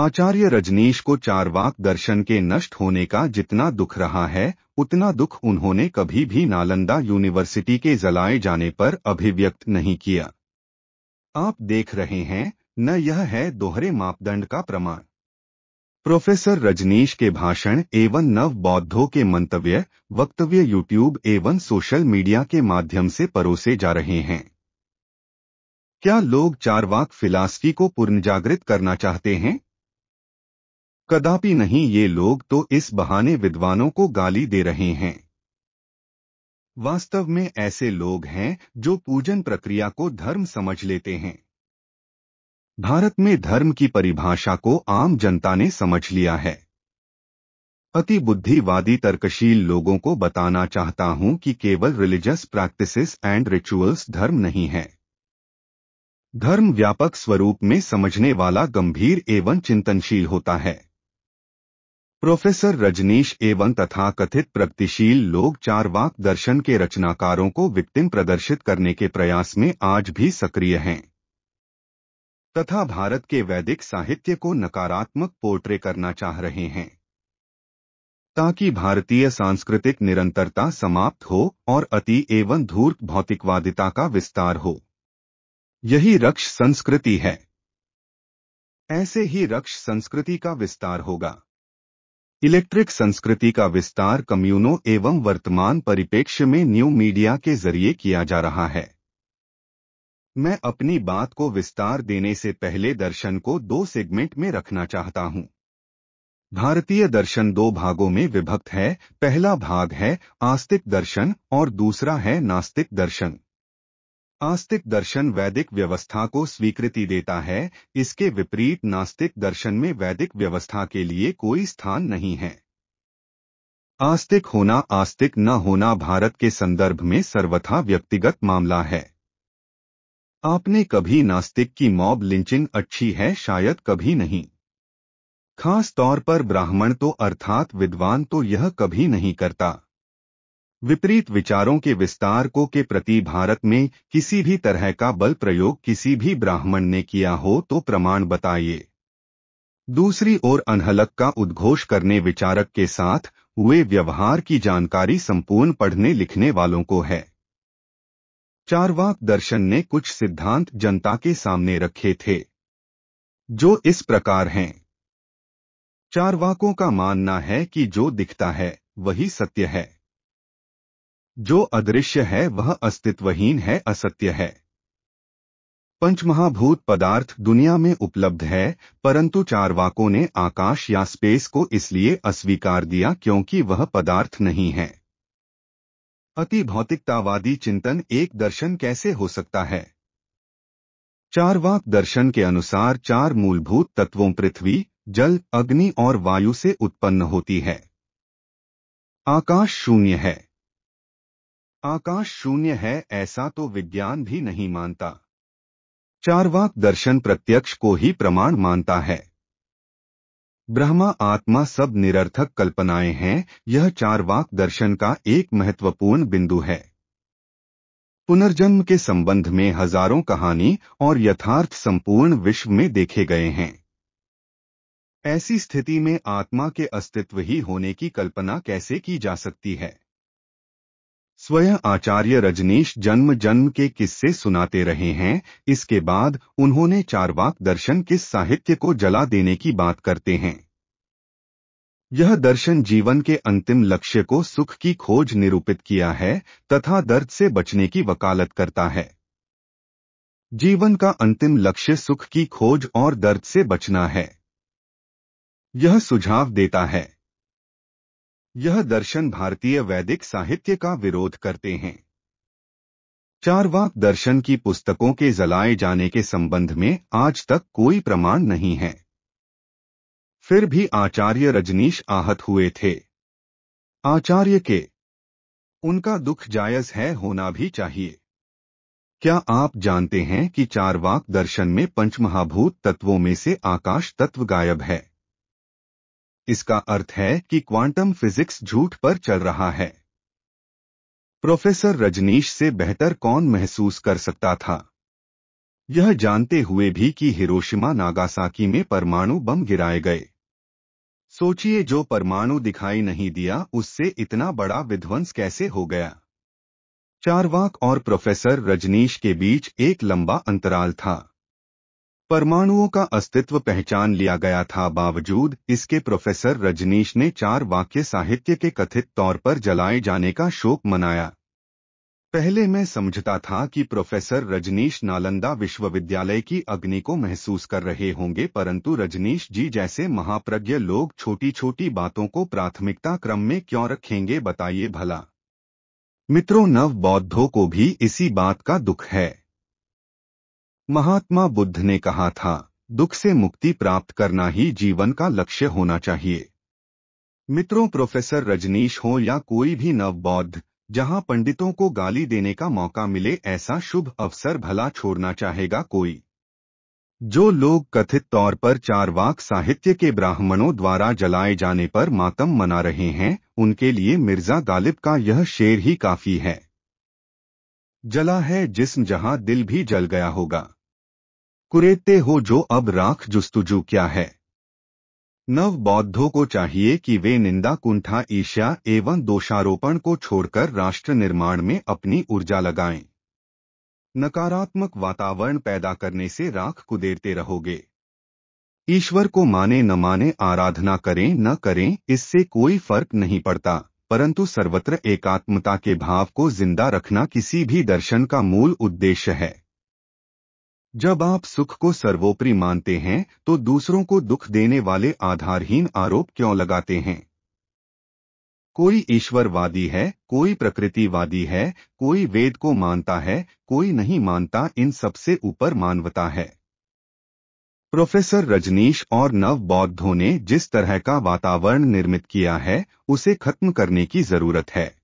आचार्य रजनीश को चारवाक दर्शन के नष्ट होने का जितना दुख रहा है उतना दुख उन्होंने कभी भी नालंदा यूनिवर्सिटी के जलाए जाने पर अभिव्यक्त नहीं किया आप देख रहे हैं न यह है दोहरे मापदंड का प्रमाण प्रोफेसर रजनीश के भाषण एवं नव बौद्धों के मंतव्य वक्तव्य यूट्यूब एवं सोशल मीडिया के माध्यम से परोसे जा रहे हैं क्या लोग चारवाक फिलासफी को पुनर्जागृत करना चाहते हैं कदापि नहीं ये लोग तो इस बहाने विद्वानों को गाली दे रहे हैं वास्तव में ऐसे लोग हैं जो पूजन प्रक्रिया को धर्म समझ लेते हैं भारत में धर्म की परिभाषा को आम जनता ने समझ लिया है अति बुद्धिवादी तर्कशील लोगों को बताना चाहता हूं कि केवल रिलीजियस प्रैक्टिसेस एंड रिचुअल्स धर्म नहीं है धर्म व्यापक स्वरूप में समझने वाला गंभीर एवं चिंतनशील होता है प्रोफेसर रजनीश एवं तथा कथित प्रगतिशील लोग चारवाक दर्शन के रचनाकारों को विक्टिम प्रदर्शित करने के प्रयास में आज भी सक्रिय हैं तथा भारत के वैदिक साहित्य को नकारात्मक पोर्ट्रे करना चाह रहे हैं ताकि भारतीय सांस्कृतिक निरंतरता समाप्त हो और अति एवं धूर्त भौतिकवादिता का विस्तार हो यही रक्ष संस्कृति है ऐसे ही रक्ष संस्कृति का विस्तार होगा इलेक्ट्रिक संस्कृति का विस्तार कम्यूनों एवं वर्तमान परिपेक्ष्य में न्यू मीडिया के जरिए किया जा रहा है मैं अपनी बात को विस्तार देने से पहले दर्शन को दो सेगमेंट में रखना चाहता हूं भारतीय दर्शन दो भागों में विभक्त है पहला भाग है आस्तिक दर्शन और दूसरा है नास्तिक दर्शन आस्तिक दर्शन वैदिक व्यवस्था को स्वीकृति देता है इसके विपरीत नास्तिक दर्शन में वैदिक व्यवस्था के लिए कोई स्थान नहीं है आस्तिक होना आस्तिक न होना भारत के संदर्भ में सर्वथा व्यक्तिगत मामला है आपने कभी नास्तिक की मॉब लिंचिंग अच्छी है शायद कभी नहीं खास तौर पर ब्राह्मण तो अर्थात विद्वान तो यह कभी नहीं करता विपरीत विचारों के विस्तार को के प्रति भारत में किसी भी तरह का बल प्रयोग किसी भी ब्राह्मण ने किया हो तो प्रमाण बताइए दूसरी ओर अनहलक का उद्घोष करने विचारक के साथ हुए व्यवहार की जानकारी संपूर्ण पढ़ने लिखने वालों को है चारवाक दर्शन ने कुछ सिद्धांत जनता के सामने रखे थे जो इस प्रकार हैं चारवाकों का मानना है कि जो दिखता है वही सत्य है जो अदृश्य है वह अस्तित्वहीन है असत्य है पंचमहाभूत पदार्थ दुनिया में उपलब्ध है परंतु चारवाकों ने आकाश या स्पेस को इसलिए अस्वीकार दिया क्योंकि वह पदार्थ नहीं है अति भौतिकतावादी चिंतन एक दर्शन कैसे हो सकता है चारवाक दर्शन के अनुसार चार मूलभूत तत्वों पृथ्वी जल अग्नि और वायु से उत्पन्न होती है आकाश शून्य है आकाश शून्य है ऐसा तो विज्ञान भी नहीं मानता चारवाक दर्शन प्रत्यक्ष को ही प्रमाण मानता है ब्रह्मा आत्मा सब निरर्थक कल्पनाएं हैं यह चारवाक दर्शन का एक महत्वपूर्ण बिंदु है पुनर्जन्म के संबंध में हजारों कहानी और यथार्थ संपूर्ण विश्व में देखे गए हैं ऐसी स्थिति में आत्मा के अस्तित्व ही होने की कल्पना कैसे की जा सकती है स्वयं आचार्य रजनीश जन्म जन्म के किस्से सुनाते रहे हैं इसके बाद उन्होंने चारवाक दर्शन के साहित्य को जला देने की बात करते हैं यह दर्शन जीवन के अंतिम लक्ष्य को सुख की खोज निरूपित किया है तथा दर्द से बचने की वकालत करता है जीवन का अंतिम लक्ष्य सुख की खोज और दर्द से बचना है यह सुझाव देता है यह दर्शन भारतीय वैदिक साहित्य का विरोध करते हैं चारवाक दर्शन की पुस्तकों के जलाए जाने के संबंध में आज तक कोई प्रमाण नहीं है फिर भी आचार्य रजनीश आहत हुए थे आचार्य के उनका दुख जायज है होना भी चाहिए क्या आप जानते हैं कि चारवाक दर्शन में पंचमहाभूत तत्वों में से आकाश तत्व गायब है इसका अर्थ है कि क्वांटम फिजिक्स झूठ पर चल रहा है प्रोफेसर रजनीश से बेहतर कौन महसूस कर सकता था यह जानते हुए भी कि हिरोशिमा नागासाकी में परमाणु बम गिराए गए सोचिए जो परमाणु दिखाई नहीं दिया उससे इतना बड़ा विध्वंस कैसे हो गया चारवाक और प्रोफेसर रजनीश के बीच एक लंबा अंतराल था परमाणुओं का अस्तित्व पहचान लिया गया था बावजूद इसके प्रोफेसर रजनीश ने चार वाक्य साहित्य के कथित तौर पर जलाए जाने का शोक मनाया पहले मैं समझता था कि प्रोफेसर रजनीश नालंदा विश्वविद्यालय की अग्नि को महसूस कर रहे होंगे परंतु रजनीश जी जैसे महाप्रज्ञ लोग छोटी छोटी बातों को प्राथमिकता क्रम में क्यों रखेंगे बताइए भला मित्रों नव बौद्धों को भी इसी बात का दुख है महात्मा बुद्ध ने कहा था दुख से मुक्ति प्राप्त करना ही जीवन का लक्ष्य होना चाहिए मित्रों प्रोफेसर रजनीश हो या कोई भी नवबौद्ध जहां पंडितों को गाली देने का मौका मिले ऐसा शुभ अवसर भला छोड़ना चाहेगा कोई जो लोग कथित तौर पर चारवाक साहित्य के ब्राह्मणों द्वारा जलाए जाने पर मातम मना रहे हैं उनके लिए मिर्जा गालिब का यह शेर ही काफी है जला है जिसम जहां दिल भी जल गया होगा कुरेते हो जो अब राख जुस्तुजू क्या है नव बौद्धों को चाहिए कि वे निंदा कुंठा ईर्ष्या एवं दोषारोपण को छोड़कर राष्ट्र निर्माण में अपनी ऊर्जा लगाएं नकारात्मक वातावरण पैदा करने से राख कुदेरते रहोगे ईश्वर को माने न माने आराधना करें न करें इससे कोई फर्क नहीं पड़ता परंतु सर्वत्र एकात्मता के भाव को जिंदा रखना किसी भी दर्शन का मूल उद्देश्य है जब आप सुख को सर्वोपरि मानते हैं तो दूसरों को दुख देने वाले आधारहीन आरोप क्यों लगाते हैं कोई ईश्वरवादी है कोई प्रकृतिवादी है कोई वेद को मानता है कोई नहीं मानता इन सबसे ऊपर मानवता है प्रोफेसर रजनीश और नव बौद्धों ने जिस तरह का वातावरण निर्मित किया है उसे खत्म करने की जरूरत है